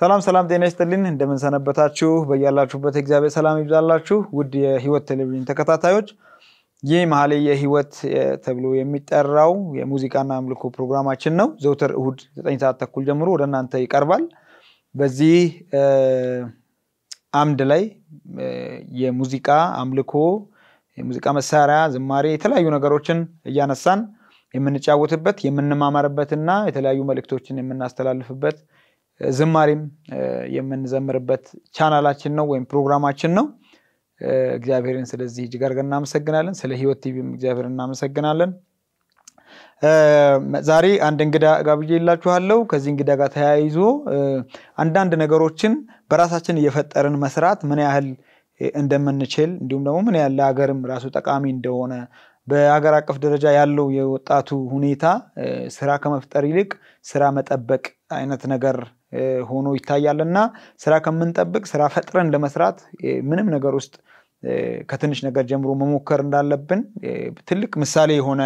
ሰላም ሰላም፣ ጤና ይስጥልን እንደምንሰነበታችሁ፣ በያላችሁበት እግዚአብሔር ሰላም ይብዛላችሁ። ውድ የህይወት ቴሌቪዥን ተከታታዮች ይህ መሀሌ የህይወት ተብሎ የሚጠራው የሙዚቃና አምልኮ ፕሮግራማችን ነው። ዘውትር እሁድ ዘጠኝ ሰዓት ተኩል ጀምሮ ወደ እናንተ ይቀርባል። በዚህ አምድ ላይ የሙዚቃ አምልኮ፣ የሙዚቃ መሳሪያ፣ ዝማሬ፣ የተለያዩ ነገሮችን እያነሳን የምንጫወትበት የምንማማርበትና የተለያዩ መልእክቶችን የምናስተላልፍበት ዝማሬም የምንዘምርበት ቻናላችን ነው ወይም ፕሮግራማችን ነው። እግዚአብሔርን ስለዚህ እጅግ አድርገን እናመሰግናለን። ስለ ህይወት ቲቪም እግዚአብሔር እናመሰግናለን። ዛሬ አንድ እንግዳ ጋብዤ ይላችኋለው ከዚህ እንግዳ ጋር ተያይዞ አንዳንድ ነገሮችን በራሳችን እየፈጠርን መስራት ምን ያህል እንደምንችል እንዲሁም ደግሞ ምን ያህል ለሀገርም ራሱ ጠቃሚ እንደሆነ በሀገር አቀፍ ደረጃ ያለው የወጣቱ ሁኔታ ስራ ከመፍጠር ይልቅ ስራ መጠበቅ አይነት ነገር ሆኖ ይታያል እና ስራ ከምንጠብቅ ስራ ፈጥረን ለመስራት ምንም ነገር ውስጥ ከትንሽ ነገር ጀምሮ መሞከር እንዳለብን ትልቅ ምሳሌ የሆነ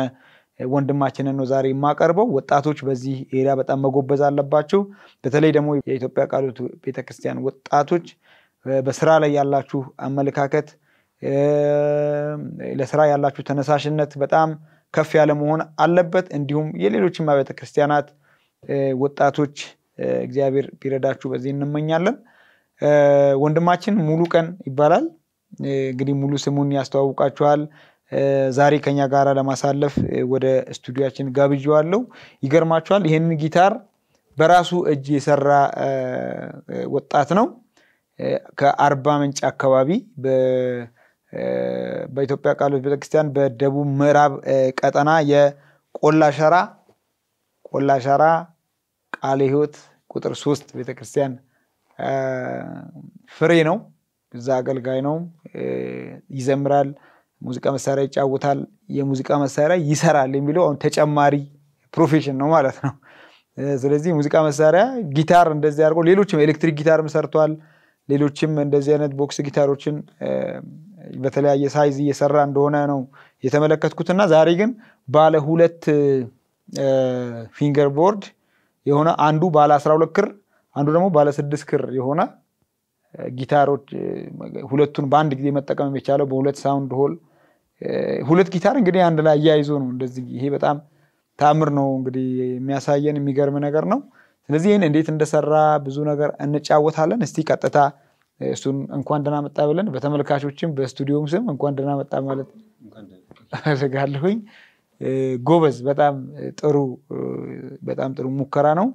ወንድማችንን ነው ዛሬ የማቀርበው። ወጣቶች በዚህ ኤሪያ በጣም መጎበዝ አለባቸው። በተለይ ደግሞ የኢትዮጵያ ቃለ ሕይወት ቤተክርስቲያን ወጣቶች በስራ ላይ ያላችሁ አመለካከት፣ ለስራ ያላችሁ ተነሳሽነት በጣም ከፍ ያለ መሆን አለበት። እንዲሁም የሌሎችም ቤተክርስቲያናት ወጣቶች እግዚአብሔር ቢረዳችሁ በዚህ እንመኛለን። ወንድማችን ሙሉ ቀን ይባላል። እንግዲህ ሙሉ ስሙን ያስተዋውቃችኋል። ዛሬ ከኛ ጋር ለማሳለፍ ወደ ስቱዲያችን ጋብዣዋለሁ። ይገርማችኋል፣ ይህንን ጊታር በራሱ እጅ የሰራ ወጣት ነው። ከአርባ ምንጭ አካባቢ በኢትዮጵያ ቃሎች ቤተክርስቲያን በደቡብ ምዕራብ ቀጠና የቆላ ቆላሸራ ቃለ ህይወት። ቁጥር ሶስት ቤተክርስቲያን ፍሬ ነው። እዛ አገልጋይ ነው፣ ይዘምራል፣ ሙዚቃ መሳሪያ ይጫወታል፣ የሙዚቃ መሳሪያ ይሰራል የሚለው አሁን ተጨማሪ ፕሮፌሽን ነው ማለት ነው። ስለዚህ ሙዚቃ መሳሪያ ጊታር እንደዚህ አድርጎ ሌሎችም ኤሌክትሪክ ጊታርም ሰርቷል። ሌሎችም እንደዚህ አይነት ቦክስ ጊታሮችን በተለያየ ሳይዝ እየሰራ እንደሆነ ነው የተመለከትኩትና ዛሬ ግን ባለ ሁለት ፊንገር ቦርድ የሆነ አንዱ ባለ 12 ክር አንዱ ደግሞ ባለ ስድስት ክር የሆነ ጊታሮች ሁለቱን በአንድ ጊዜ መጠቀም የሚቻለው በሁለት ሳውንድ ሆል ሁለት ጊታር እንግዲህ አንድ ላይ አያይዞ ነው እንደዚህ። ይሄ በጣም ታምር ነው እንግዲህ የሚያሳየን የሚገርም ነገር ነው። ስለዚህ ይህን እንዴት እንደሰራ ብዙ ነገር እንጫወታለን። እስቲ ቀጥታ እሱን እንኳን ደህና መጣ ብለን በተመልካቾችም በስቱዲዮም ስም እንኳን ደህና መጣ ማለት እፈልጋለሁኝ። ጎበዝ፣ በጣም ጥሩ በጣም ጥሩ ሙከራ ነው።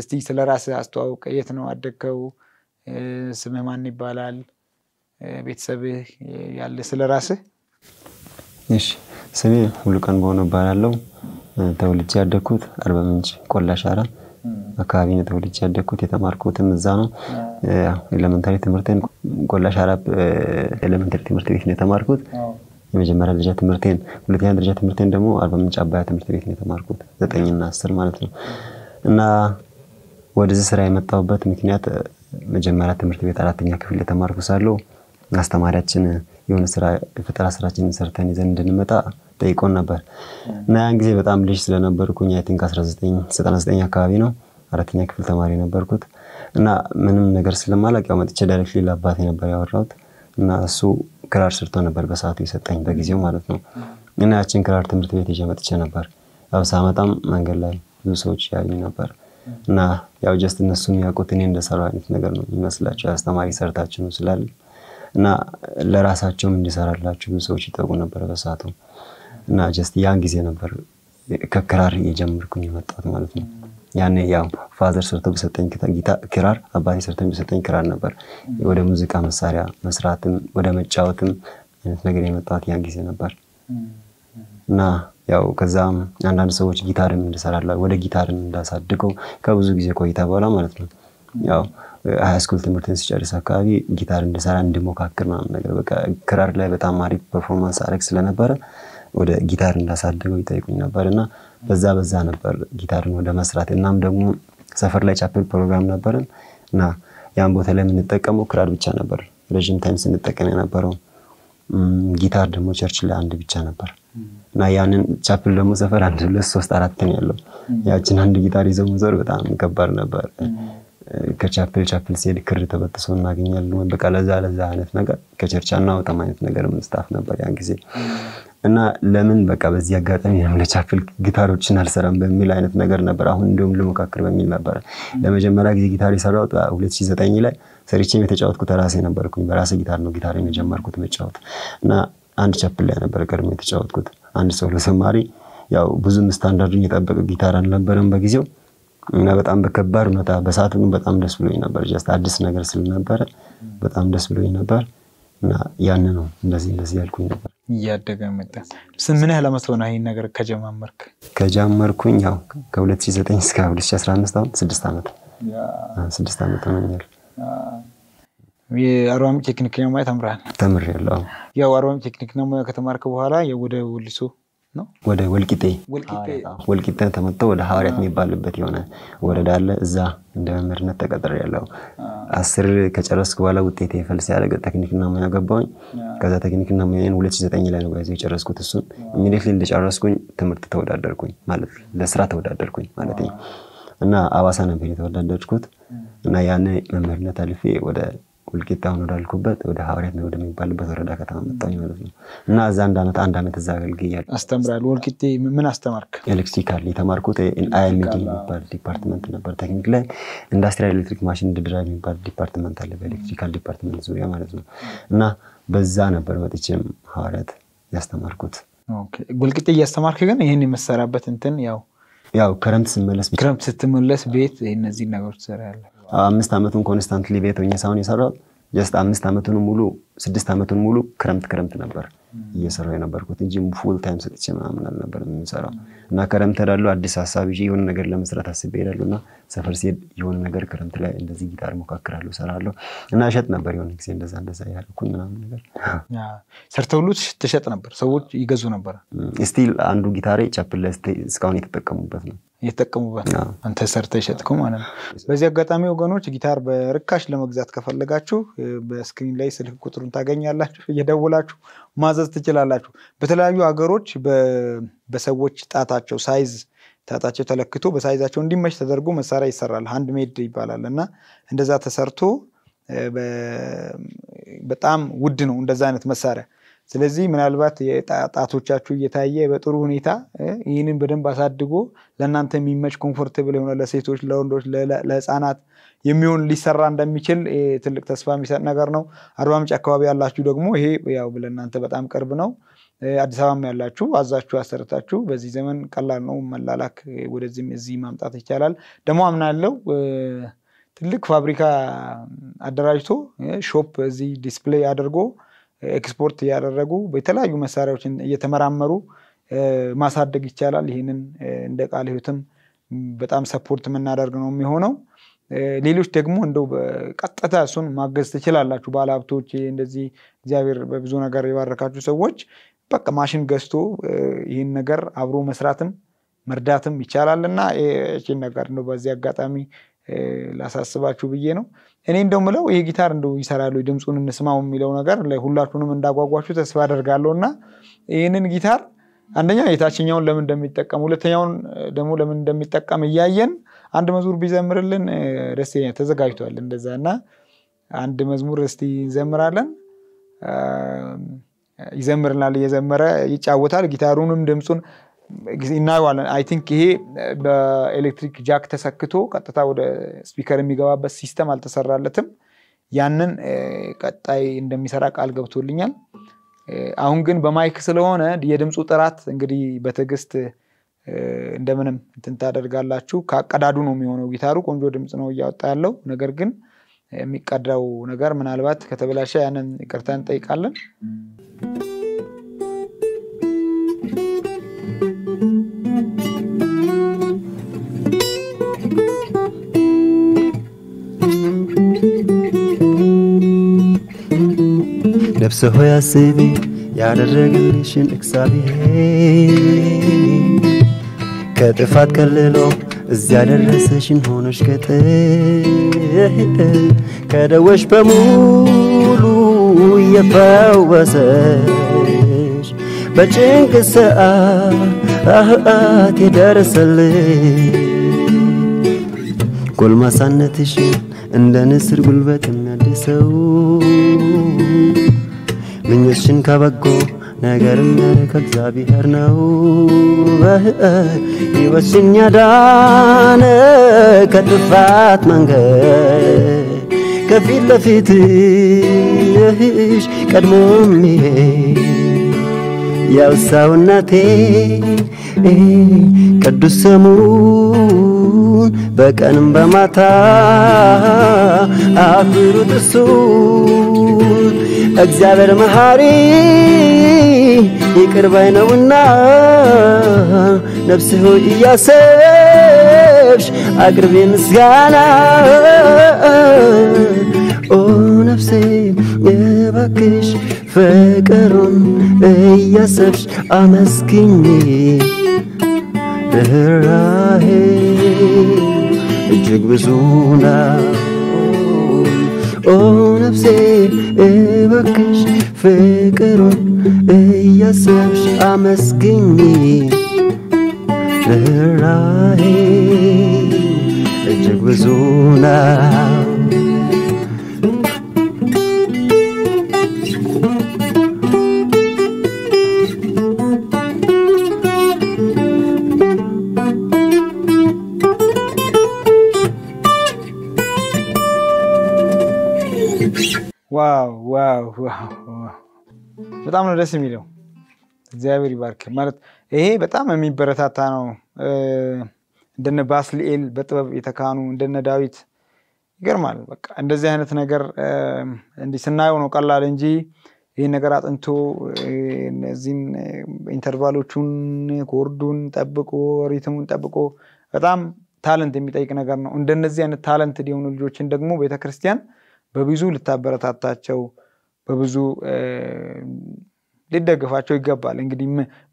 እስቲ ስለ ራስህ አስተዋውቅ። የት ነው አደግከው? ስምህ ማን ይባላል? ቤተሰብህ ያለ ስለ ራስህ። እሺ፣ ስሜ ሙሉቀን በሆነ እባላለሁ። ተወልጄ ያደግኩት አርባ ምንጭ ቆላ ሻራ አካባቢ ነው ተወልጄ ያደግኩት። የተማርኩትም እዛ ነው። ኤሌመንታሪ ትምህርትን ቆላ ሻራ ኤሌመንታሪ ትምህርት ቤት ነው የተማርኩት። የመጀመሪያ ደረጃ ትምህርቴን ሁለተኛ ደረጃ ትምህርቴን ደግሞ አርባ ምንጭ አባያ ትምህርት ቤት ነው የተማርኩት ዘጠኝና አስር ማለት ነው እና ወደዚህ ስራ የመጣሁበት ምክንያት መጀመሪያ ትምህርት ቤት አራተኛ ክፍል የተማርኩ ሳለሁ አስተማሪያችን የሆነ ስራ የፈጠራ ስራችንን ሰርተን ይዘን እንድንመጣ ጠይቆን ነበር እና ያን ጊዜ በጣም ልጅ ስለነበርኩኝ አይ ቲንክ 1999 አካባቢ ነው አራተኛ ክፍል ተማሪ ነበርኩት እና ምንም ነገር ስለማላቅ ያው መጥቼ ዳይሬክትሊ ለአባቴ ነበር ያወራሁት እና እሱ ክራር ሰርቶ ነበር በሰዓቱ የሰጠኝ በጊዜው ማለት ነው። እና ያችን ክራር ትምህርት ቤት ይዤ መጥቼ ነበር። ያው ሳመጣም መንገድ ላይ ብዙ ሰዎች ያዩ ነበር እና ያው ጀስት እነሱ የሚያውቁት እኔ እንደሰራው አይነት ነገር ነው የሚመስላቸው አስተማሪ ሰርታችሁ ነው ስላለ እና ለራሳቸውም እንዲሰራላቸው ብዙ ሰዎች ይጠቁ ነበር በሰዓቱ እና ጀስት ያን ጊዜ ነበር ከክራር የጀመርኩኝ የመጣት ማለት ነው። ያኔ ያው ፋዘር ሰርቶ በሰጠኝ ክራር፣ አባቴ ሰርቶ በሰጠኝ ክራር ነበር ወደ ሙዚቃ መሳሪያ መስራትም ወደ መጫወትም አይነት ነገር የመጣሁት ያን ጊዜ ነበር እና ያው ከዛም አንዳንድ ሰዎች ጊታርም እንድሰራለ ወደ ጊታርም እንዳሳድገው ከብዙ ጊዜ ቆይታ በኋላ ማለት ነው ያው ሃይስኩል ትምህርትን ስጨርስ አካባቢ ጊታር እንድሰራ እንድሞካክር ምናምን ነገር በቃ ክራር ላይ በጣም አሪፍ ፐርፎርማንስ አረግ ስለነበረ ወደ ጊታር እንዳሳድገው ይጠይቁኝ ነበር እና በዛ በዛ ነበር ጊታርን ወደ መስራት። እናም ደግሞ ሰፈር ላይ ቻፕል ፕሮግራም ነበርን እና ያን ቦታ ላይ የምንጠቀመው ክራር ብቻ ነበር ረዥም ታይም ስንጠቀም የነበረው። ጊታር ደግሞ ቸርች ላይ አንድ ብቻ ነበር እና ያንን ቻፕል ደግሞ ሰፈር አንድ ሁለት ሶስት አራት ነው ያለው። ያችን አንድ ጊታር ይዘው መዞር በጣም ከባድ ነበር። ከቻፕል ቻፕል ሲሄድ ክር ተበጥሶ እናገኛለን ወይ በቃ ለዛ ለዛ አይነት ነገር ከቸርች አናወጣም አይነት ነገር ምንስታፍ ነበር ያን ጊዜ እና ለምን በቃ በዚህ አጋጣሚ ለቻፕል ጊታሮችን አልሰራም በሚል አይነት ነገር ነበር። አሁን እንዲሁም ልሞካክር በሚል ነበረ። ለመጀመሪያ ጊዜ ጊታር የሰራሁት 2009 ላይ ሰርቼም የተጫወትኩት ራሴ ነበርኩኝ። በራሴ ጊታር ነው ጊታር የጀመርኩት መጫወት እና አንድ ቻፕል ላይ ነበር ቀድሞ የተጫወትኩት። አንድ ሰው ለሰማሪ ያው ብዙም ስታንዳርዱን የጠበቀ ጊታር አልነበረም በጊዜው እና በጣም በከባድ ሁኔታ በሰዓቱ በጣም ደስ ብሎኝ ነበር። ጀስት አዲስ ነገር ስለነበረ በጣም ደስ ብሎኝ ነበር እና ያን ነው እንደዚህ እንደዚህ ያልኩኝ ነበር። እያደገ መጣ። ምን ያህል ለመተው ሆነ ይህን ነገር ከጀማመርክ? ከጀመርኩኝ ያው ከ2009 እስከ 2015 አሁን ስድስት ዓመት ስድስት ዓመት ሆኖኛል። የአርባ ምንጭ ቴክኒክና ሙያ ተምረሃል? ተምሬያለሁ። ያው አርባ ምንጭ ቴክኒክና ሙያ ከተማርክ በኋላ ወደ ወሊሶ ነው ወደ ወልቂጤ ወልቂጤ ተመጥተው ወደ ሐዋርያት የሚባልበት የሆነ ወረዳ አለ። እዛ እንደ መምህርነት ተቀጥሬ ያለው አስር ከጨረስኩ በኋላ ውጤት የፈልስ ያደረገ ቴክኒክና ሙያ ገባሁኝ። ከዛ ቴክኒክና ሙያን ሁለት ሺህ ዘጠኝ ላይ ነው ይዘ የጨረስኩት። እሱን ኢሚዲየትሊ እንደጨረስኩኝ ትምህርት ተወዳደርኩኝ ማለት ለስራ ተወዳደርኩኝ ማለት እና አዋሳ ነበር የተወዳደርኩት እና ያን መምህርነት አልፌ ወደ ወልቂጤ ወዳልኩበት ወደ ሐዋርያት ነው ወደሚባልበት ወረዳ ከተማ መጣኝ ማለት ነው። እና እዛ አንድ ዓመት አንድ ዓመት እዛ አገልግያለሁ። አስተምራለሁ። ወልቂጤ ምን አስተማርክ? ኤሌክትሪካል የተማርኩት አይኤምዲ የሚባል ዲፓርትመንት ነበር። ቴክኒክ ላይ ኢንዱስትሪያል ኤሌክትሪክ ማሽን ድድራ የሚባል ዲፓርትመንት አለ፣ በኤሌክትሪካል ዲፓርትመንት ዙሪያ ማለት ነው። እና በዛ ነበር መጥቼም ሐዋርያት ያስተማርኩት። ወልቂጤ እያስተማርክ ግን ይህን የመሰራበት እንትን ያው ያው ክረምት ስመለስ ክረምት ስትመለስ ቤት እነዚህ ነገሮች ትሰራለህ አምስት ዓመቱን ኮንስታንትሊ ቤት ሆኜ ሳይሆን የሰራሁት ጀስት አምስት ዓመቱን ሙሉ ስድስት ዓመቱን ሙሉ ክረምት ክረምት ነበር እየሰራው የነበርኩት እንጂ ፉል ታይም ሰጥቼ ምናምን አልነበር የምንሰራው። እና ክረምት ሄዳለሁ አዲስ ሀሳብ ይዤ የሆነ ነገር ለመስራት አስቤ ሄዳለሁ እና ሰፈር ሲሄድ የሆነ ነገር ክረምት ላይ እንደዚህ ጊታር ሞካክራለሁ፣ ሰራለሁ እና እሸጥ ነበር የሆነ ጊዜ እንደዛ እንደዛ ያልኩኝ ምናምን ነገር ሰርተውሉ ትሸጥ ነበር፣ ሰዎች ይገዙ ነበረ። ስቲል አንዱ ጊታሬ ቻፕል ላይ እስካሁን የተጠቀሙበት ነው የተጠቀሙበት አንተ ሰርተ ይሸጥኩ ማለት ነው። በዚህ አጋጣሚ ወገኖች ጊታር በርካሽ ለመግዛት ከፈለጋችሁ በስክሪን ላይ ስልክ ቁጥሩ ሚኒስትሩን ታገኛላችሁ፣ እየደውላችሁ ማዘዝ ትችላላችሁ። በተለያዩ ሀገሮች በሰዎች ጣታቸው ሳይዝ ጣታቸው ተለክቶ በሳይዛቸው እንዲመች ተደርጎ መሳሪያ ይሰራል። ሃንድ ሜድ ይባላል እና እንደዛ ተሰርቶ በጣም ውድ ነው እንደዛ አይነት መሳሪያ ስለዚህ ምናልባት ጣቶቻችሁ እየታየ በጥሩ ሁኔታ ይህንን በደንብ አሳድጎ ለእናንተ የሚመች ኮምፎርትብል የሆነ ለሴቶች፣ ለወንዶች፣ ለህፃናት የሚሆን ሊሰራ እንደሚችል ትልቅ ተስፋ የሚሰጥ ነገር ነው። አርባ ምንጭ አካባቢ ያላችሁ ደግሞ ይሄ ያው ለእናንተ በጣም ቅርብ ነው። አዲስ አበባም ያላችሁ አዛችሁ አሰርታችሁ በዚህ ዘመን ቀላል ነው መላላክ ወደዚህም እዚህ ማምጣት ይቻላል። ደግሞ አምና ያለው ትልቅ ፋብሪካ አደራጅቶ ሾፕ እዚህ ዲስፕሌይ አድርጎ ኤክስፖርት እያደረጉ የተለያዩ መሳሪያዎችን እየተመራመሩ ማሳደግ ይቻላል። ይህንን እንደ ቃለ ሕይወትም በጣም ሰፖርት የምናደርግ ነው የሚሆነው። ሌሎች ደግሞ እንደው በቀጥታ እሱን ማገዝ ትችላላችሁ። ባለሀብቶች፣ እንደዚህ እግዚአብሔር በብዙ ነገር የባረካችሁ ሰዎች በቃ ማሽን ገዝቶ ይህን ነገር አብሮ መስራትም መርዳትም ይቻላል እና ይህን ነገር ነው በዚህ አጋጣሚ ላሳስባችሁ ብዬ ነው። እኔ እንደምለው ይሄ ጊታር እንደው ይሰራሉ ድምፁን እንስማው የሚለው ነገር ሁላችሁንም እንዳጓጓችሁ ተስፋ አደርጋለሁ እና ይህንን ጊታር አንደኛ የታችኛውን ለምን እንደሚጠቀም ሁለተኛውን ደግሞ ለምን እንደሚጠቀም እያየን አንድ መዝሙር ቢዘምርልን ደስተኛ ተዘጋጅቷል። እንደዛ እና አንድ መዝሙር እስቲ እንዘምራለን። ይዘምርናል፣ እየዘመረ ይጫወታል። ጊታሩንም ድምፁን እናየዋለን። አይ ቲንክ ይሄ በኤሌክትሪክ ጃክ ተሰክቶ ቀጥታ ወደ ስፒከር የሚገባበት ሲስተም አልተሰራለትም። ያንን ቀጣይ እንደሚሰራ ቃል ገብቶልኛል። አሁን ግን በማይክ ስለሆነ የድምፁ ጥራት እንግዲህ በትዕግስት እንደምንም እንትን ታደርጋላችሁ። ከአቀዳዱ ነው የሚሆነው። ጊታሩ ቆንጆ ድምፅ ነው እያወጣ ያለው። ነገር ግን የሚቀዳው ነገር ምናልባት ከተበላሸ ያንን ይቅርታ እንጠይቃለን። ነፍሰ ሆይ አስቢ ያደረግልሽን እግዚአብሔር ከጥፋት ከልሎ እዚያ ደረሰሽን ሆነሽ ገጠር ከደወሽ በሙሉ እየፈወሰሽ በጭንቅ ሰዓት የደረሰልሽ ጎልማሳነትሽን እንደ ንስር ጉልበት የሚያድሰው ምኞችን ከበጎ ነገርን ከእግዚአብሔር ነው። ሕይወትን ያዳነ ከጥፋት መንገድ ከፊት ለፊትሽ ቀድሞ ይሄ ያው ሰውነቴ ቅዱስ ስሙን በቀንም በማታ አክብሩት እሱን። እግዚአብሔር መሐሪ ይቅር ባይ ነውና ነፍስ ሆይ እያሰብሽ አቅርቤ ምስጋና ኦ ነፍሴ እባክሽ ፍቅሩን እያሰብሽ አመስግኝ ርኅራኄ እጅግ ብዙ ነው። ኦ ነፍሴ እባክሽ ፍቅሩን እያሰብሽ አመስግኝ። ርኅራኄ እጅግ ብዙ ነው። በጣም ነው ደስ የሚለው። እግዚአብሔር ይባርክ ማለት ይሄ በጣም የሚበረታታ ነው። እንደነ ባስልኤል በጥበብ የተካኑ እንደነ ዳዊት ይገርማል። በቃ እንደዚህ አይነት ነገር እንዲህ ስናየው ነው ቀላል እንጂ ይህን ነገር አጥንቶ እነዚህን ኢንተርቫሎቹን ኮርዱን ጠብቆ ሪትሙን ጠብቆ በጣም ታለንት የሚጠይቅ ነገር ነው። እንደነዚህ አይነት ታለንት የሆኑ ልጆችን ደግሞ ቤተክርስቲያን በብዙ ልታበረታታቸው በብዙ ሊደግፋቸው ይገባል። እንግዲህ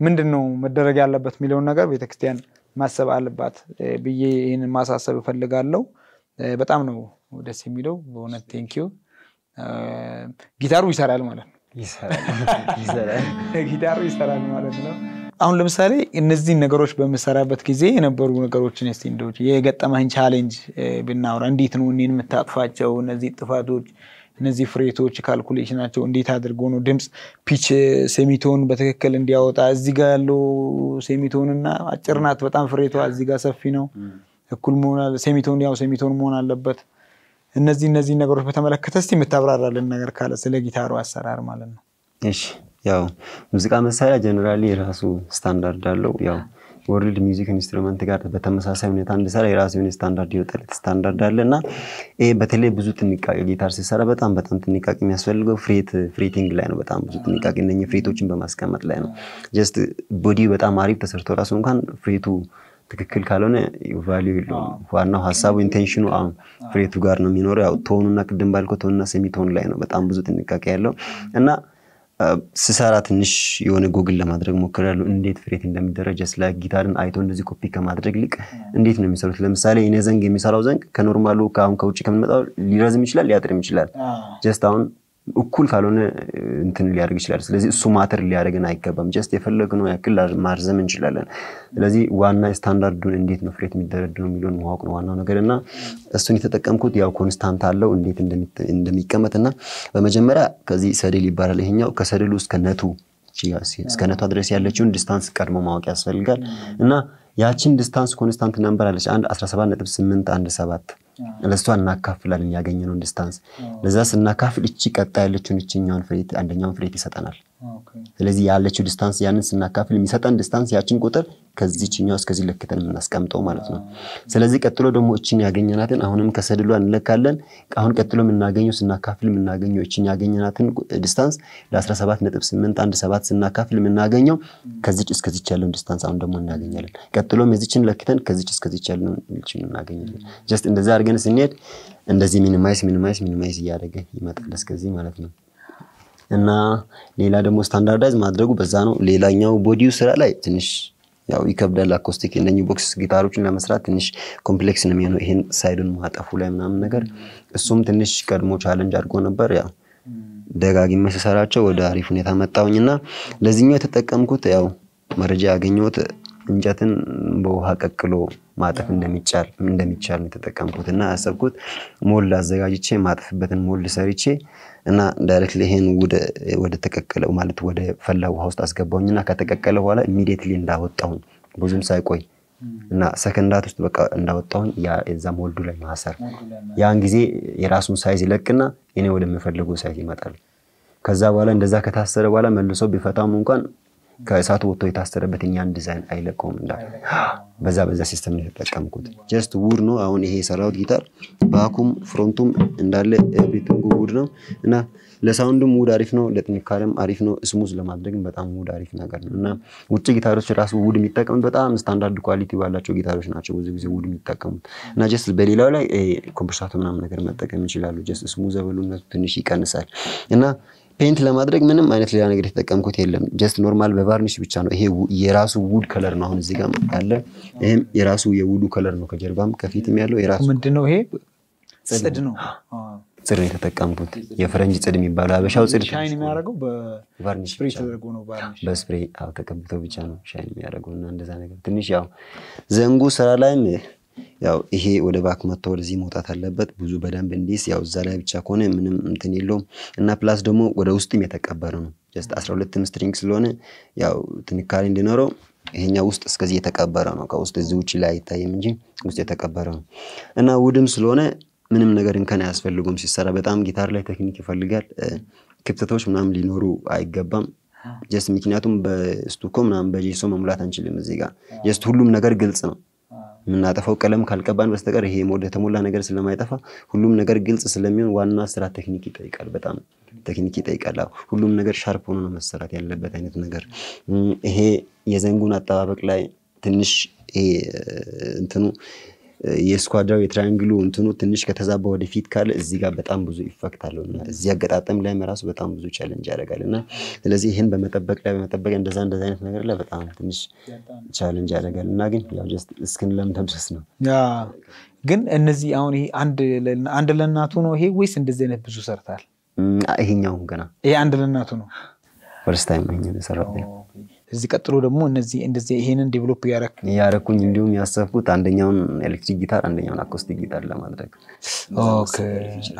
ምንድን ነው መደረግ ያለበት የሚለውን ነገር ቤተክርስቲያን ማሰብ አለባት ብዬ ይህንን ማሳሰብ እፈልጋለሁ። በጣም ነው ደስ የሚለው በእውነት ቴንኪዩ። ጊታሩ ይሰራል ማለት ነው፣ ጊታሩ ይሰራል ማለት ነው። አሁን ለምሳሌ እነዚህን ነገሮች በምሰራበት ጊዜ የነበሩ ነገሮችን እስቲ እንደው የገጠመህን ቻሌንጅ ብናወራ፣ እንዴት ነው እኔን የምታጥፋቸው እነዚህ ጥፋቶች እነዚህ ፍሬቶች ካልኩሌሽናቸው እንዴት አድርጎ ነው ድምፅ ፒች ሴሚቶን በትክክል እንዲያወጣ እዚህ ጋ ያለው ሴሚቶን እና አጭር ናት በጣም ፍሬቷ እዚህ ጋ ሰፊ ነው እኩል ሴሚቶን ያው ሴሚቶን መሆን አለበት። እነዚህ እነዚህ ነገሮች በተመለከተ እስቲ የምታብራራልን ነገር ካለ ስለ ጊታሩ አሰራር ማለት ነው። እሺ ያው ሙዚቃ መሳሪያ ጀነራሊ የራሱ ስታንዳርድ አለው ያው ወርልድ ሚዚክ ኢንስትሩመንት ጋር በተመሳሳይ ሁኔታ እንድሰራ የራሱ የሆነ ስታንዳርድ የወጣለት ስታንዳርድ አለ እና ይሄ በተለይ ብዙ ጥንቃቄ ጊታር ሲሰራ በጣም በጣም ጥንቃቄ የሚያስፈልገው ፍሬት ፍሬቲንግ ላይ ነው። በጣም ብዙ ጥንቃቄ እነ ፍሬቶችን በማስቀመጥ ላይ ነው። ጀስት ቦዲው በጣም አሪፍ ተሰርቶ ራሱ እንኳን ፍሬቱ ትክክል ካልሆነ ቫሊዩ የለውም። ዋናው ሀሳቡ ኢንቴንሽኑ አሁን ፍሬቱ ጋር ነው የሚኖረው። ያው ቶኑና ቅድም ባልከው ቶኑና ሴሚቶን ላይ ነው በጣም ብዙ ጥንቃቄ ያለው እና ስሰራ ትንሽ የሆነ ጎግል ለማድረግ ሞክሬያለሁ። እንዴት ፍሬት እንደሚደረጅ ስለ ጊታርን አይቶ እንደዚህ ኮፒ ከማድረግ ይልቅ እንዴት ነው የሚሰሩት? ለምሳሌ እኔ ዘንግ የሚሰራው ዘንግ ከኖርማሉ ከአሁን ከውጭ ከምንመጣው ሊረዝም ይችላል፣ ሊያጥርም ይችላል። ጀስት አሁን እኩል ካልሆነ እንትን ሊያደርግ ይችላል። ስለዚህ እሱ ማተር ሊያደርግን አይገባም። ጀስት የፈለግነው ያክል ማርዘም እንችላለን። ስለዚህ ዋና ስታንዳርዱን እንዴት ነው ፍሬት የሚደረድ ነው የሚለውን ማወቅ ነው ዋናው ነገር እና እሱን የተጠቀምኩት ያው ኮንስታንት አለው እንዴት እንደሚቀመጥ እና በመጀመሪያ ከዚህ ሰድል ይባላል ይሄኛው ከሰድሉ እስከ ነቱ እስከ ነቷ ድረስ ያለችውን ዲስታንስ ቀድሞ ማወቅ ያስፈልጋል እና ያችን ዲስታንስ ኮንስታንት ነምበር አለች። አንድ 17.817 ለእሷ እናካፍላለን ያገኘነውን ዲስታንስ። ለዛ ስናካፍል እቺ ቀጣ ያለችውን እችኛውን ፍሬት አንደኛውን ፍሬት ይሰጠናል። Ah, ስለዚህ ያለችው ዲስታንስ ያንን ስናካፍል የሚሰጠን ዲስታንስ ያችን ቁጥር ከዚችኛው እስከዚህ ለክተን የምናስቀምጠው ማለት ነው። ah. ስለዚህ ቀጥሎ ደግሞ እችን ያገኘናትን አሁንም ከሰድሏ እንለካለን። አሁን ቀጥሎ የምናገኘው ስናካፍል የምናገኘው እችን ያገኘናትን ዲስታንስ ለ17.817 ስናካፍል የምናገኘው ከዚች እስከዚች ያለውን ዲስታንስ አሁን ደግሞ እናገኛለን። ቀጥሎም የዚችን ለክተን ከዚች እስከዚች ያለውን እናገኛለን። ah. ጀስት እንደዛ አድርገን ስንሄድ እንደዚህ ሚኒማይስ ሚኒማይስ ሚኒማይስ እያደረገ ይመጣል እስከዚህ ማለት ነው። እና ሌላ ደግሞ ስታንዳርዳይዝ ማድረጉ በዛ ነው። ሌላኛው ቦዲው ስራ ላይ ትንሽ ያው ይከብዳል። አኮስቲክ እነኚህ ቦክስ ጊታሮችን ለመስራት ትንሽ ኮምፕሌክስ ነው የሚሆነው። ይሄን ሳይዱን ማጠፉ ላይ ምናምን ነገር እሱም ትንሽ ቀድሞ ቻለንጅ አድርጎ ነበር። ያው ደጋግሜ ስሰራቸው ወደ አሪፍ ሁኔታ መጣውኝ እና ለዚህኛው የተጠቀምኩት ያው መረጃ ያገኘሁት እንጨትን በውሃ ቀቅሎ ማጠፍ እንደሚቻል እንደሚቻል የተጠቀምኩት እና ያሰብኩት ሞል አዘጋጅቼ ማጠፍበትን ሞል ሰርቼ እና ዳይሬክትሊ ይሄን ወደ ተቀቀለው ማለት ወደ ፈላ ውሃ ውስጥ አስገባውኝ እና ከተቀቀለ በኋላ ኢሚዲየትሊ እንዳወጣውኝ ብዙም ሳይቆይ እና ሰከንዳት ውስጥ በቃ እንዳወጣሁኝ የዛ ሞልዱ ላይ ማሰር፣ ያን ጊዜ የራሱን ሳይዝ ይለቅና እኔ ወደምፈልገው ሳይዝ ይመጣል። ከዛ በኋላ እንደዛ ከታሰረ በኋላ መልሶ ቢፈታም እንኳን ከእሳቱ ወጥቶ የታሰረበት እኛን ዲዛይን አይለቀውም እንዳለ በዛ በዛ ሲስተም የተጠቀምኩት ጀስት ውድ ነው። አሁን ይሄ የሰራሁት ጊታር ባኩም ፍሮንቱም እንዳለ ኤቭሪቲንግ ውድ ነው እና ለሳውንድም ውድ አሪፍ ነው፣ ለጥንካሬም አሪፍ ነው። ስሙዝ ለማድረግም በጣም ውድ አሪፍ ነገር ነው እና ውጭ ጊታሮች ራሱ ውድ የሚጠቀሙት በጣም ስታንዳርድ ኳሊቲ ባላቸው ጊታሮች ናቸው ብዙ ጊዜ ውድ የሚጠቀሙት እና ጀስት በሌላው ላይ ኮምፕርሳቱ ምናምን ነገር መጠቀም ይችላሉ። ጀስት ስሙዝ በሉነቱ ትንሽ ይቀንሳል እና ፔንት ለማድረግ ምንም አይነት ሌላ ነገር የተጠቀምኩት የለም። ጀስት ኖርማል በቫርኒሽ ብቻ ነው። ይሄ የራሱ ውድ ከለር ነው። አሁን እዚህ ጋር ያለ ይህም የራሱ የውዱ ከለር ነው። ከጀርባም ከፊትም ያለው የራሱ ምንድን ነው? ይሄ ጽድ ነው። ጽድ ነው የተጠቀምኩት የፈረንጅ ጽድ የሚባለው ሀበሻው ጽድ ሻይን የሚያደርገው በስፕሬይ ተደርጎ ነው። በስፕሬይ ተቀብቶ ብቻ ነው ሻይን የሚያደርገው እና እንደዛ ነገር ትንሽ ያው ዘንጉ ስራ ላይም ያው ይሄ ወደ ባክ መጥቶ ወደዚህ መውጣት አለበት ብዙ በደንብ እንዲስ ያው እዛ ላይ ብቻ ከሆነ ምንም እንትን የለውም እና ፕላስ ደግሞ ወደ ውስጥም የተቀበረ ነው ጀስት 12 ስትሪንግ ስለሆነ ያው ጥንካሬ እንዲኖረው ይሄኛው ውስጥ እስከዚህ የተቀበረ ነው። ከውስጥ እዚህ ውጭ ላይ አይታይም እንጂ ውስጥ የተቀበረ ነው እና ውድም ስለሆነ ምንም ነገር እንከን አያስፈልጉም ሲሰራ። በጣም ጊታር ላይ ቴክኒክ ይፈልጋል። ክፍተቶች ምናምን ሊኖሩ አይገባም። ጀስት ምክንያቱም በስቱኮ ምናምን በጄሶ መሙላት አንችልም። እዚህ ጋር ጀስት ሁሉም ነገር ግልጽ ነው። የምናጠፋው ቀለም ካልቀባን በስተቀር ይሄ ወደ ተሞላ ነገር ስለማይጠፋ ሁሉም ነገር ግልጽ ስለሚሆን ዋና ስራ ቴክኒክ ይጠይቃል። በጣም ቴክኒክ ይጠይቃል። ሁሉም ነገር ሻርፕ ሆኖ ነው መሰራት ያለበት አይነት ነገር። ይሄ የዘንጉን አጠባበቅ ላይ ትንሽ እንትኑ የስኳድራው የትራያንግሉ እንትኑ ትንሽ ከተዛባ ወደፊት ካለ እዚህ ጋር በጣም ብዙ ኢፌክት አለው እና እዚህ አገጣጠም ላይ ራሱ በጣም ብዙ ቻለንጅ ያደርጋል እና ስለዚህ ይህን በመጠበቅ ላይ በመጠበቅ እንደዛ እንደዛ አይነት ነገር ላይ በጣም ትንሽ ቻለንጅ ያደርጋል እና ግን ያው ጀስት እስክን ለምተምሰስ ነው። ግን እነዚህ አሁን ይሄ አንድ ለእናቱ ነው ይሄ ወይስ እንደዚህ አይነት ብዙ ሰርታል? ይሄኛውን ገና ይሄ አንድ ለእናቱ ነው። ፈርስት ታይም ይሄኛውን የሰራሁት እዚህ ቀጥሎ ደግሞ እነዚህ እንደዚህ ይሄንን ዴቨሎፕ እያረክ እያረኩኝ እንዲሁም ያሰብኩት አንደኛውን ኤሌክትሪክ ጊታር አንደኛውን አኩስቲክ ጊታር ለማድረግ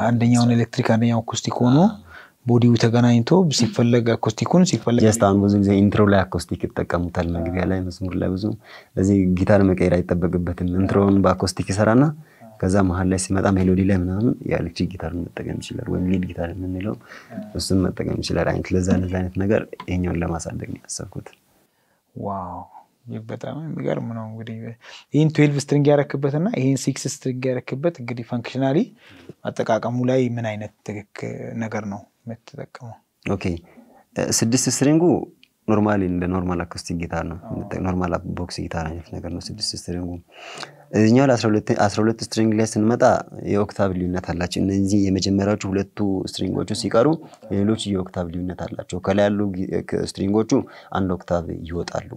አንደኛውን ኤሌክትሪክ አንደኛው አኩስቲክ ሆኖ ቦዲው ተገናኝቶ ሲፈለግ አኮስቲኩን ሲፈለግ ጀስት አሁን ብዙ ጊዜ ኢንትሮ ላይ አኮስቲክ ይጠቀሙታል። መግቢያ ላይ መስሙር ላይ ብዙ እዚህ ጊታር መቀየር አይጠበቅበትም። ኢንትሮውን በአኮስቲክ ይሰራና ከዛ መሀል ላይ ሲመጣ ሜሎዲ ላይ ምናምን የኤሌክትሪክ ጊታር መጠቀም ይችላል፣ ወይም ሊድ ጊታር የምንለው እሱን መጠቀም ይችላል። አይነት ለዛ ለዛ አይነት ነገር ይሄኛውን ለማሳደግ ነው ያሰብኩት። ዋው በጣም የሚገርም ነው። እንግዲህ ይህን ትዌልቭ ስትሪንግ ያረክበት እና ይህን ሲክስ ስትሪንግ ያረክበት እንግዲህ ፈንክሽናሊ አጠቃቀሙ ላይ ምን አይነት ትክክል ነገር ነው የምትጠቀመው? ኦኬ ስድስት ስትሪንጉ ኖርማሊ እንደ ኖርማል አኩስቲክ ጊታር ነው ኖርማል ቦክስ ጊታር አይነት ነገር ነው ስድስት ስትሪንጉ እዚኛው ለአስራ ሁለት ስትሪንግ ላይ ስንመጣ የኦክታቭ ልዩነት አላቸው። እነዚህ የመጀመሪያዎቹ ሁለቱ ስትሪንጎቹ ሲቀሩ ሌሎች የኦክታቭ ልዩነት አላቸው። ከላይ ያሉ ስትሪንጎቹ አንድ ኦክታቭ ይወጣሉ፣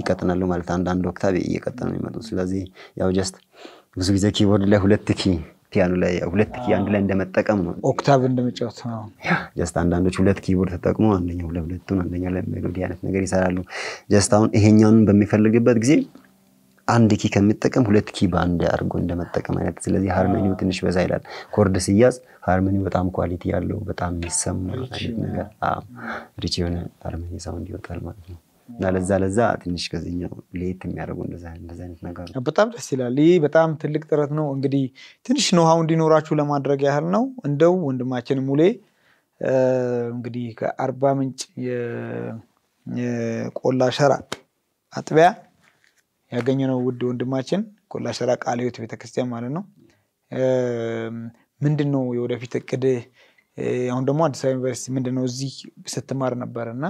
ይቀጥናሉ ማለት አንዳንድ ኦክታቭ እየቀጠኑ ይመጡ። ስለዚህ ያው ጀስት ብዙ ጊዜ ኪቦርድ ላይ ሁለት ኪ ፒያኖ ላይ ሁለት ኪ አንድ ላይ እንደመጠቀም ነው፣ ኦክታቭ እንደመጫወት ነው። ጀስት አንዳንዶች ሁለት ኪቦርድ ተጠቅሞ አንደኛው ለሁለቱን አንደኛው ለሜሎዲ አይነት ነገር ይሰራሉ። ጀስት አሁን ይሄኛውን በሚፈልግበት ጊዜ አንድ ኪ ከሚጠቀም ሁለት ኪ በአንድ አድርጎ እንደመጠቀም አይነት። ስለዚህ ሃርመኒው ትንሽ በዛ ይላል። ኮርድ ሲያዝ ሃርመኒው በጣም ኳሊቲ ያለው በጣም የሚሰማ አይነት ነገር ሪች የሆነ ሃርመኒ ሳውንድ ይወጣል ማለት ነው። እና ለዛ ለዛ ትንሽ ከዚህኛው ለየት የሚያደርጉ እንደዚ አይነት ነገር ነው። በጣም ደስ ይላል። ይህ በጣም ትልቅ ጥረት ነው። እንግዲህ ትንሽ ኖሃው እንዲኖራችሁ ለማድረግ ያህል ነው። እንደው ወንድማችን ሙሌ እንግዲህ ከአርባ ምንጭ የቆላ ሸራ አጥቢያ ያገኘነው ውድ ወንድማችን ቆላ ሸራ ቃለ ሕይወት ቤተክርስቲያን ማለት ነው። ምንድን ነው የወደፊት እቅድ? አሁን ደግሞ አዲስ አበባ ዩኒቨርሲቲ ምንድን ነው እዚህ ስትማር ነበር እና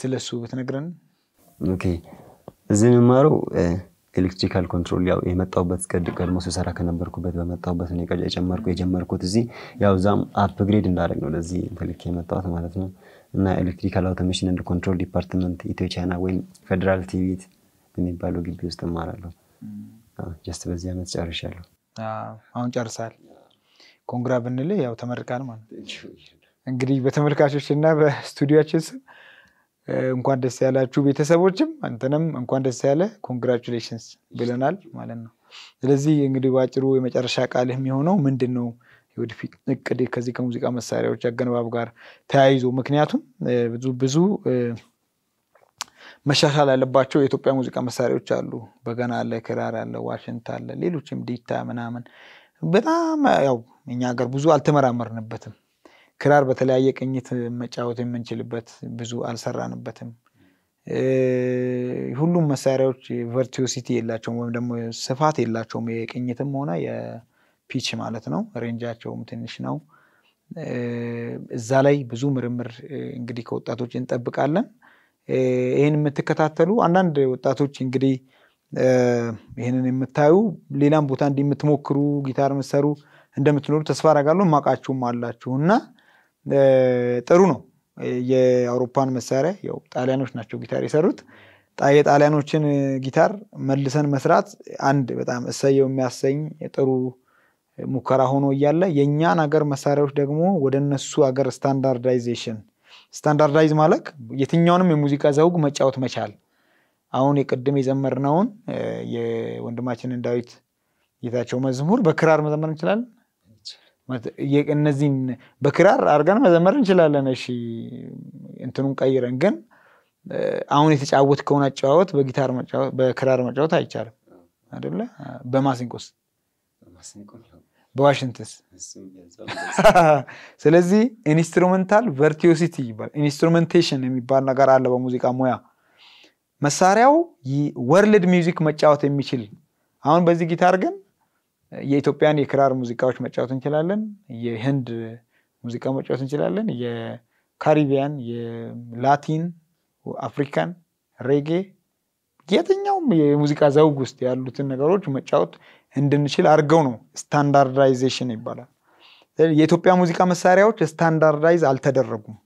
ስለሱ ብትነግረን። ኦኬ እዚህ የምማረው ኤሌክትሪካል ኮንትሮል ያው የመጣሁበት ቀድሞ ስሰራ ከነበርኩበት በመጣሁበት ነው የጨመርኩ የጀመርኩት እዚህ ያው እዛም አፕግሬድ እንዳደረግ ነው ለዚህ ተልኬ የመጣሁት ማለት ነው እና ኤሌክትሪካል አውቶሜሽን ኤንድ ኮንትሮል ዲፓርትመንት ኢትዮ ቻይና ወይም ፌዴራል ቲቪት የሚባለው ግቢ ውስጥ እማራለሁ። ጀስት በዚህ ዓመት ጨርሻለሁ። አሁን ጨርሳል። ኮንግራ ብንል ያው ተመርቃል ማለት እንግዲህ በተመልካቾች እና በስቱዲዮችን ስም እንኳን ደስ ያላችሁ ቤተሰቦችም አንተንም እንኳን ደስ ያለ ኮንግራቹሌሽንስ ብለናል ማለት ነው። ስለዚህ እንግዲህ በአጭሩ የመጨረሻ ቃልህ የሚሆነው ምንድን ነው? የወደፊት እቅድ ከዚህ ከሙዚቃ መሳሪያዎች አገነባብ ጋር ተያይዞ ምክንያቱም ብዙ ብዙ መሻሻል ያለባቸው የኢትዮጵያ ሙዚቃ መሳሪያዎች አሉ። በገና አለ፣ ክራር አለ፣ ዋሽንት አለ፣ ሌሎችም ዲታ ምናምን። በጣም ያው እኛ ሀገር ብዙ አልተመራመርንበትም። ክራር በተለያየ ቅኝት መጫወት የምንችልበት ብዙ አልሰራንበትም። ሁሉም መሳሪያዎች ቨርቲዮሲቲ የላቸውም ወይም ደግሞ ስፋት የላቸውም። የቅኝትም ሆነ የፒች ማለት ነው። ሬንጃቸውም ትንሽ ነው። እዛ ላይ ብዙ ምርምር እንግዲህ ከወጣቶች እንጠብቃለን። ይህን የምትከታተሉ አንዳንድ ወጣቶች እንግዲህ ይህንን የምታዩ ሌላም ቦታ እንዲህ የምትሞክሩ ጊታር የምትሰሩ እንደምትኖሩ ተስፋ አደርጋለሁ። ማቃችሁም አላችሁ እና ጥሩ ነው። የአውሮፓን መሳሪያ ያው ጣሊያኖች ናቸው ጊታር የሰሩት። የጣሊያኖችን ጊታር መልሰን መስራት አንድ በጣም እሰየው የሚያሰኝ ጥሩ ሙከራ ሆኖ እያለ የእኛን ሀገር መሳሪያዎች ደግሞ ወደ እነሱ ሀገር ስታንዳርዳይዜሽን ስታንዳርዳይዝ ማለት የትኛውንም የሙዚቃ ዘውግ መጫወት መቻል። አሁን የቅድም የዘመርነውን የወንድማችንን ዳዊት ጌታቸው መዝሙር በክራር መዘመር እንችላለን። እነዚህን በክራር አድርገን መዘመር እንችላለን። እሺ እንትኑን ቀይረን ግን አሁን የተጫወት ከሆነ አጨዋወት በጊታር በክራር መጫወት አይቻልም አይደለ? በማሲንቆስ በዋሽንትስ ስለዚህ ኢንስትሩሜንታል ቨርቲዮሲቲ ይባል ኢንስትሩሜንቴሽን የሚባል ነገር አለ በሙዚቃ ሙያ መሳሪያው ወርልድ ሚውዚክ መጫወት የሚችል አሁን በዚህ ጊታር ግን የኢትዮጵያን የክራር ሙዚቃዎች መጫወት እንችላለን የህንድ ሙዚቃ መጫወት እንችላለን የካሪቢያን የላቲን አፍሪካን ሬጌ የትኛውም የሙዚቃ ዘውግ ውስጥ ያሉትን ነገሮች መጫወት እንድንችል አድርገው ነው። ስታንዳርዳይዜሽን ይባላል። የኢትዮጵያ ሙዚቃ መሳሪያዎች ስታንዳርዳይዝ አልተደረጉም።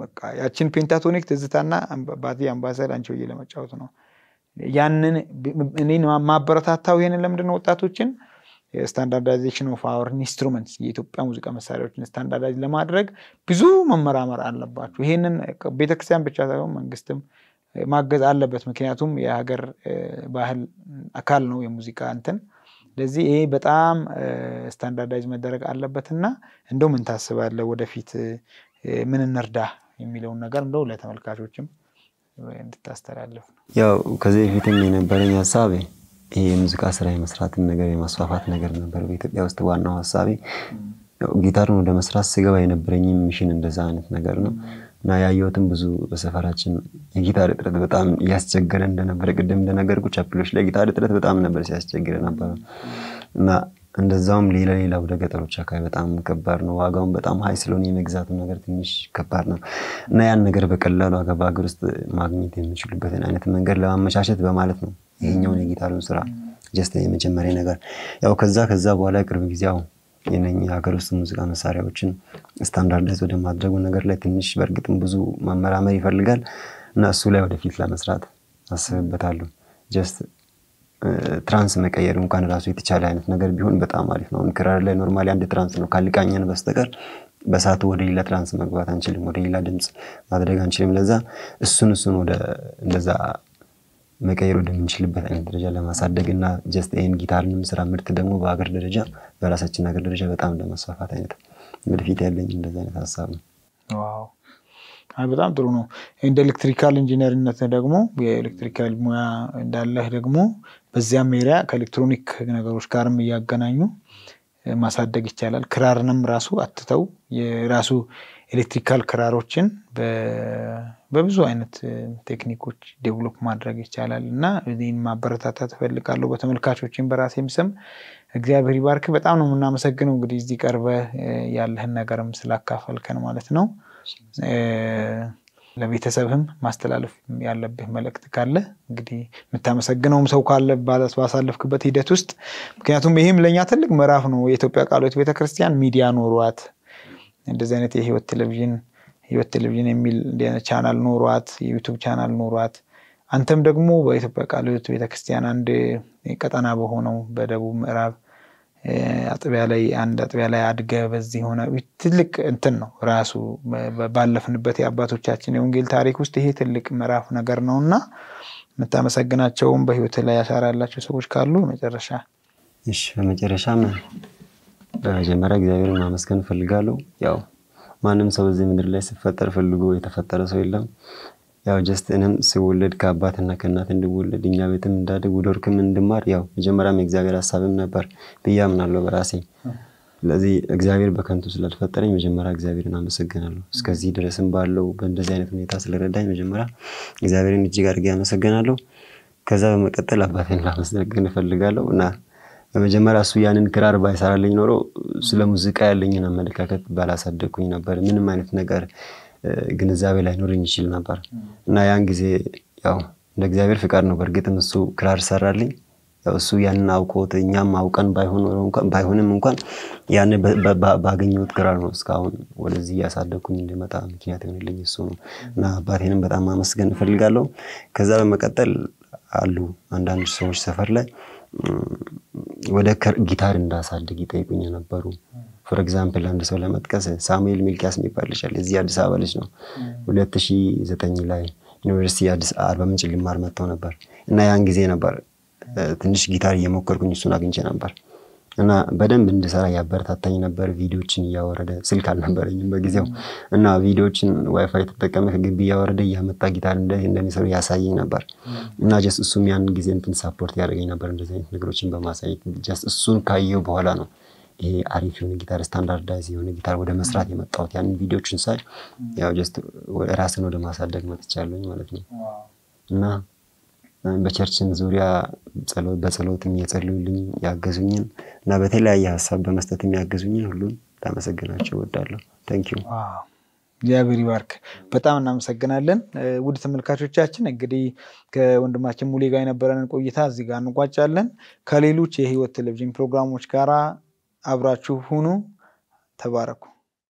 በቃ ያችን ፔንታቶኒክ ትዝታና ባቲ አምባሰል አንቺሆዬ ለመጫወት ነው። ያንን እኔን ማበረታታው ይሄንን ለምንድነው ወጣቶችን ስታንዳርዳይዜሽን ኦፍ አወር ኢንስትሩመንትስ የኢትዮጵያ ሙዚቃ መሳሪያዎችን ስታንዳርዳይዝ ለማድረግ ብዙ መመራመር አለባቸው። ይሄንን ቤተክርስቲያን ብቻ ሳይሆን መንግስትም ማገዝ አለበት። ምክንያቱም የሀገር ባህል አካል ነው የሙዚቃ እንትን። ስለዚህ ይሄ በጣም ስታንዳርዳይዝ መደረግ አለበት እና እንደው ምን ታስባለህ ወደፊት ምን እንርዳ የሚለውን ነገር እንደው ለተመልካቾችም እንድታስተላልፍ ነው። ያው ከዚህ በፊትም የነበረኝ ሀሳቤ ይሄ የሙዚቃ ስራ የመስራትን ነገር የማስፋፋት ነገር ነበር። በኢትዮጵያ ውስጥ ዋናው ሀሳቤ ጊታርን ወደ መስራት ስገባ የነበረኝ ሚሽን እንደዛ አይነት ነገር ነው። እና ያየሁትም ብዙ በሰፈራችን የጊታር እጥረት በጣም እያስቸገረ እንደነበረ ቅድም እንደነገርኩ ቻፕሎች ላይ ጊታር እጥረት በጣም ነበር ሲያስቸግረ ነበረ እና እንደዛውም ሌላ ሌላ ወደ ገጠሮች አካባቢ በጣም ከባድ ነው። ዋጋውን በጣም ሀይ ስለሆነ የመግዛቱ ነገር ትንሽ ከባድ ነው እና ያን ነገር በቀላሉ ዋጋ በሀገር ውስጥ ማግኘት የምችሉበትን አይነት መንገድ ለማመቻቸት በማለት ነው ይሄኛውን የጊታሩን ስራ ጀስት የመጀመሪያ ነገር ያው ከዛ ከዛ በኋላ ቅርብ ጊዜ አሁን የነኚህ የሀገር ውስጥ ሙዚቃ መሳሪያዎችን ስታንዳርዳይዝ ወደ ማድረጉ ነገር ላይ ትንሽ በእርግጥም ብዙ መመራመር ይፈልጋል እና እሱ ላይ ወደፊት ለመስራት አስብበታለሁ። ጀስት ትራንስ መቀየር እንኳን ራሱ የተቻለ አይነት ነገር ቢሆን በጣም አሪፍ ነው። ክራር ላይ ኖርማሊ አንድ ትራንስ ነው ካልቃኘን በስተቀር በሰዓቱ ወደ ሌላ ትራንስ መግባት አንችልም፣ ወደ ሌላ ድምፅ ማድረግ አንችልም። ለዛ እሱን እሱን ወደ እንደዛ መቀየር ወደምንችልበት አይነት ደረጃ ለማሳደግ እና ጀስት ይህን ጊታርንም ስራ ምርት ደግሞ በሀገር ደረጃ በራሳችን ሀገር ደረጃ በጣም ለማስፋፋት አይነት ወደፊት ያለኝ እንደዚህ አይነት ሀሳብ ነው። በጣም ጥሩ ነው። እንደ ኤሌክትሪካል ኢንጂነርነት ደግሞ የኤሌክትሪካል ሙያ እንዳለህ ደግሞ በዚያም ኤሪያ ከኤሌክትሮኒክ ነገሮች ጋርም እያገናኙ ማሳደግ ይቻላል። ክራርንም ራሱ አትተው የራሱ ኤሌክትሪካል ክራሮችን በብዙ አይነት ቴክኒኮች ዴቨሎፕ ማድረግ ይቻላል እና ይህን ማበረታታት እፈልጋለሁ። በተመልካቾችን በራሴም ስም እግዚአብሔር ይባርክ። በጣም ነው የምናመሰግነው እንግዲህ እዚህ ቀርበ ያለህን ነገርም ስላካፈልከን ማለት ነው። ለቤተሰብህም ማስተላለፍ ያለብህ መልእክት ካለ እንግዲህ የምታመሰግነውም ሰው ካለ ባሳለፍክበት ሂደት ውስጥ ምክንያቱም ይህም ለእኛ ትልቅ ምዕራፍ ነው። የኢትዮጵያ ቃሎት ቤተክርስቲያን ሚዲያ ኖሯት እንደዚህ አይነት የህይወት ቴሌቪዥን ህይወት ቴሌቪዥን የሚል ቻናል ኑሯት የዩቱብ ቻናል ኑሯት አንተም ደግሞ በኢትዮጵያ ቃለ ሕይወት ቤተክርስቲያን አንድ ቀጠና በሆነው በደቡብ ምዕራብ አጥቢያ ላይ አንድ አጥቢያ ላይ አድገ በዚህ ሆነ ትልቅ እንትን ነው ራሱ ባለፍንበት የአባቶቻችን የወንጌል ታሪክ ውስጥ ይሄ ትልቅ ምዕራፍ ነገር ነው እና የምታመሰግናቸውም በህይወት ላይ ያሳራላቸው ሰዎች ካሉ መጨረሻ እሺ በመጀመሪያ እግዚአብሔርን ማመስገን እፈልጋለሁ። ያው ማንም ሰው እዚህ ምድር ላይ ሲፈጠር ፈልጎ የተፈጠረ ሰው የለም። ያው ጀስት እኔም ስወለድ ከአባትና ከእናት እንድወለድ እኛ ቤትም እንዳድግ ወደ ወርክም እንድማር ያው መጀመሪያም የእግዚአብሔር ሀሳብም ነበር ብዬ አምናለሁ በራሴ። ስለዚህ እግዚአብሔር በከንቱ ስላልፈጠረኝ መጀመሪያ እግዚአብሔርን አመሰግናለሁ። እስከዚህ ድረስም ባለው በእንደዚህ አይነት ሁኔታ ስለረዳኝ መጀመሪያ እግዚአብሔርን እጅግ አድርጌ አመሰግናለሁ። ከዛ በመቀጠል አባቴን ላመሰግን እፈልጋለሁ እና በመጀመሪያ እሱ ያንን ክራር ባይሰራልኝ ኖሮ ስለ ሙዚቃ ያለኝን አመለካከት ባላሳደግኩኝ ነበር። ምንም አይነት ነገር ግንዛቤ ላይኖረኝ ይችል ነበር እና ያን ጊዜ ያው እንደ እግዚአብሔር ፍቃድ ነው። በእርግጥም እሱ ክራር ሰራልኝ። እሱ ያንን አውቆት እኛም አውቀን ባይሆንም እንኳን ያን ባገኘሁት ክራር ነው እስካሁን ወደዚህ እያሳደግኩኝ እንዲመጣ ምክንያት የሆነልኝ እሱ ነው እና አባቴንም በጣም አመስገን እፈልጋለሁ። ከዛ በመቀጠል አሉ አንዳንድ ሰዎች ሰፈር ላይ ወደ ጊታር እንዳሳድግ ይጠይቁኝ ነበሩ። ፎር ኤግዛምፕል አንድ ሰው ለመጥቀስ ሳሙኤል ሚልኪያስ የሚባል ልጅ አለ። እዚህ አዲስ አበባ ልጅ ነው። ዘጠኝ ላይ ዩኒቨርሲቲ አዲስ አርባ ምንጭ ልማር መጥተው ነበር እና ያን ጊዜ ነበር ትንሽ ጊታር እየሞከርኩኝ እሱን አግኝቼ ነበር። እና በደንብ እንድሰራ ያበረታታኝ ነበር። ቪዲዮችን እያወረደ ስልክ አልነበረኝም በጊዜው እና ቪዲዮችን ዋይፋይ ተጠቀመ ከግቢ እያወረደ እያመጣ ጊታር እንደሚሰሩ ያሳየኝ ነበር እና ጀስት እሱም ያን ጊዜ እንትን ሳፖርት ያደርገኝ ነበር እንደዚህ አይነት ነገሮችን በማሳየት ጀስ እሱን ካየው በኋላ ነው ይሄ አሪፍ የሆነ ጊታር ስታንዳርዳይዝ የሆነ ጊታር ወደ መስራት የመጣሁት። ያንን ቪዲዮችን ሳይ ያው ጀስት ራስን ወደ ማሳደግ መጥቻለኝ ማለት ነው እና በቸርችን ዙሪያ በጸሎት እየጸለዩልኝ ያገዙኝን እና በተለያየ ሀሳብ በመስጠት የሚያገዙኝን ሁሉን ታመሰግናቸው እወዳለሁ። ተንኪዩ እግዚአብሔር ይባርክ። በጣም እናመሰግናለን። ውድ ተመልካቾቻችን እንግዲህ ከወንድማችን ሙሌ ጋር የነበረንን ቆይታ እዚህ ጋር እንቋጫለን። ከሌሎች የህይወት ቴሌቪዥን ፕሮግራሞች ጋር አብራችሁ ሁኑ። ተባረኩ።